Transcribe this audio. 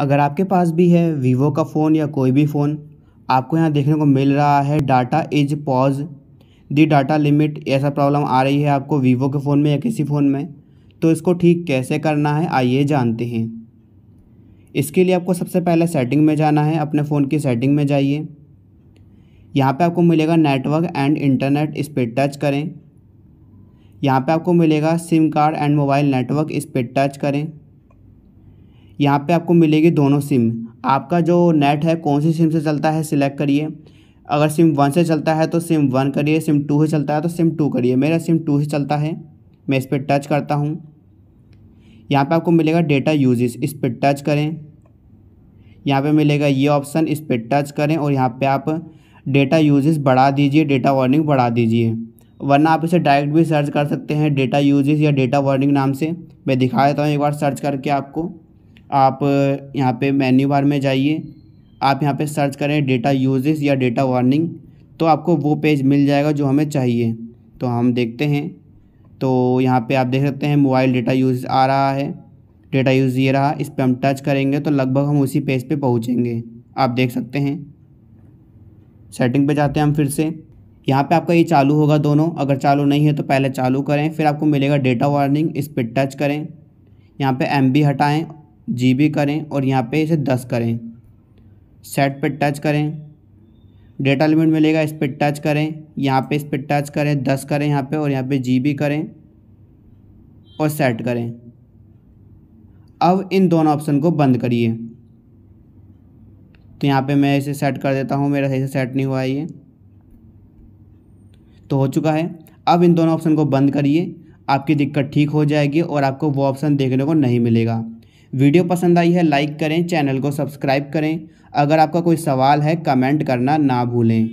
अगर आपके पास भी है वीवो का फ़ोन या कोई भी फ़ोन आपको यहाँ देखने को मिल रहा है data is pause the data limit ऐसा प्रॉब्लम आ रही है आपको वीवो के फ़ोन में या किसी फ़ोन में तो इसको ठीक कैसे करना है आइए जानते हैं इसके लिए आपको सबसे पहले सेटिंग में जाना है अपने फ़ोन की सेटिंग में जाइए यहाँ पे आपको मिलेगा नेटवर्क एंड इंटरनेट इस पर टच करें यहाँ पे आपको मिलेगा SIM card and mobile network इस पर टच करें यहाँ पे आपको मिलेगी दोनों सिम आपका जो नेट है कौन सी सिम से चलता है सिलेक्ट करिए अगर सिम वन से चलता है तो सिम वन करिए सिम टू से चलता है तो सिम टू करिए मेरा सिम टू से चलता है मैं इस पर टच करता हूँ यहाँ पे आपको मिलेगा डेटा यूजेस इस पर टच करें यहाँ पे मिलेगा ये ऑप्शन इस पर टच करें और यहाँ पे आप डेटा यूजेस बढ़ा दीजिए डेटा वार्निंग बढ़ा दीजिए वरना आप इसे डायरेक्ट भी सर्च कर सकते हैं डेटा यूजेस या डेटा वार्निंग नाम से मैं दिखा देता हूँ एक बार सर्च करके आपको आप यहाँ पे मेन्यू बार में जाइए आप यहाँ पे सर्च करें डेटा यूजेस या डेटा वार्निंग तो आपको वो पेज मिल जाएगा जो हमें चाहिए तो हम देखते हैं तो यहाँ पे आप देख सकते हैं मोबाइल डेटा यूज आ रहा है डेटा यूज़ ये रहा इस पर हम टच करेंगे तो लगभग हम उसी पेज पे पहुँचेंगे आप देख सकते हैं सेटिंग पर जाते हैं हम फिर से यहाँ पे आपका ये चालू होगा दोनों अगर चालू नहीं है तो पहले चालू करें फिर आपको मिलेगा डेटा वार्निंग इस पर टच करें यहाँ पे एम हटाएं जी बी करें और यहाँ पे इसे दस करें सेट पे टच करें डेटा लिमिट मिलेगा इस पर टच करें यहाँ पे इस पर टच करें दस करें यहाँ पे और यहाँ पे जी बी करें और सेट करें अब इन दोनों ऑप्शन को बंद करिए तो यहाँ पे मैं इसे सेट कर देता हूँ मेरा सही से सेट नहीं हुआ ये तो हो चुका है अब इन दोनों ऑप्शन को बंद करिए आपकी दिक्कत ठीक हो जाएगी और आपको वो ऑप्शन देखने को नहीं मिलेगा वीडियो पसंद आई है लाइक करें चैनल को सब्सक्राइब करें अगर आपका कोई सवाल है कमेंट करना ना भूलें